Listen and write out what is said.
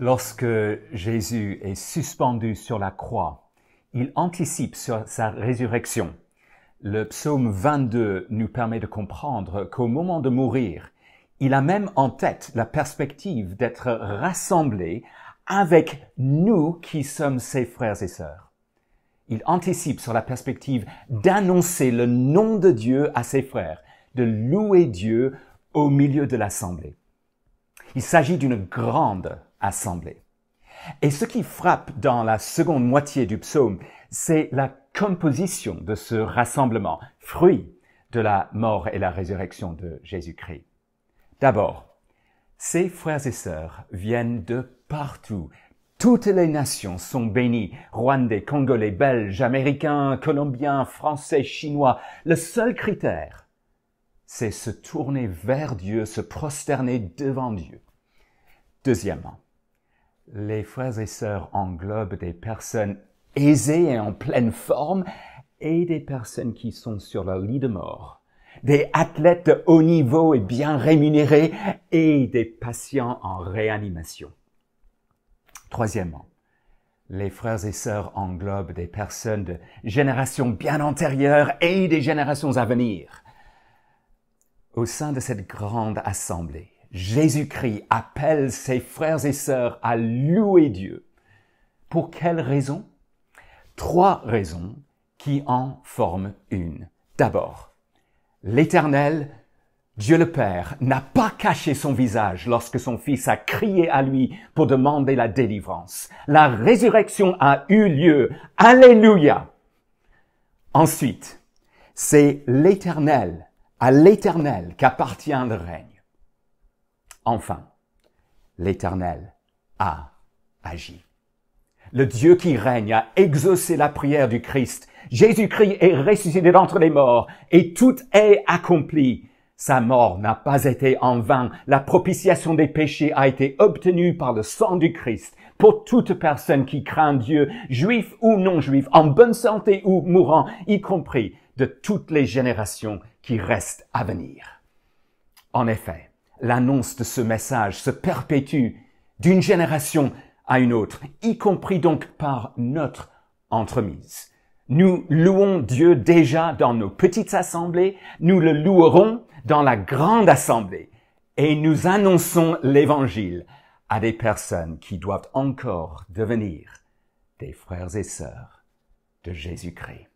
Lorsque Jésus est suspendu sur la croix, il anticipe sur sa résurrection. Le psaume 22 nous permet de comprendre qu'au moment de mourir, il a même en tête la perspective d'être rassemblé avec nous qui sommes ses frères et sœurs. Il anticipe sur la perspective d'annoncer le nom de Dieu à ses frères, de louer Dieu au milieu de l'assemblée. Il s'agit d'une grande Assemblée. Et ce qui frappe dans la seconde moitié du psaume, c'est la composition de ce rassemblement, fruit de la mort et la résurrection de Jésus-Christ. D'abord, ces frères et sœurs viennent de partout. Toutes les nations sont bénies. Rwandais, Congolais, Belges, Américains, Colombiens, Français, Chinois. Le seul critère, c'est se tourner vers Dieu, se prosterner devant Dieu. Deuxièmement, les frères et sœurs englobent des personnes aisées et en pleine forme et des personnes qui sont sur leur lit de mort, des athlètes de haut niveau et bien rémunérés et des patients en réanimation. Troisièmement, les frères et sœurs englobent des personnes de générations bien antérieures et des générations à venir. Au sein de cette grande assemblée, Jésus-Christ appelle ses frères et sœurs à louer Dieu. Pour quelles raisons Trois raisons qui en forment une. D'abord, l'Éternel, Dieu le Père, n'a pas caché son visage lorsque son Fils a crié à lui pour demander la délivrance. La résurrection a eu lieu. Alléluia. Ensuite, c'est l'Éternel, à l'Éternel qu'appartient le règne. Enfin, l'Éternel a agi. Le Dieu qui règne a exaucé la prière du Christ. Jésus-Christ est ressuscité d'entre les morts et tout est accompli. Sa mort n'a pas été en vain. La propitiation des péchés a été obtenue par le sang du Christ. Pour toute personne qui craint Dieu, juif ou non juif, en bonne santé ou mourant, y compris de toutes les générations qui restent à venir. En effet, l'annonce de ce message se perpétue d'une génération à une autre, y compris donc par notre entremise. Nous louons Dieu déjà dans nos petites assemblées, nous le louerons dans la grande assemblée et nous annonçons l'évangile à des personnes qui doivent encore devenir des frères et sœurs de Jésus-Christ.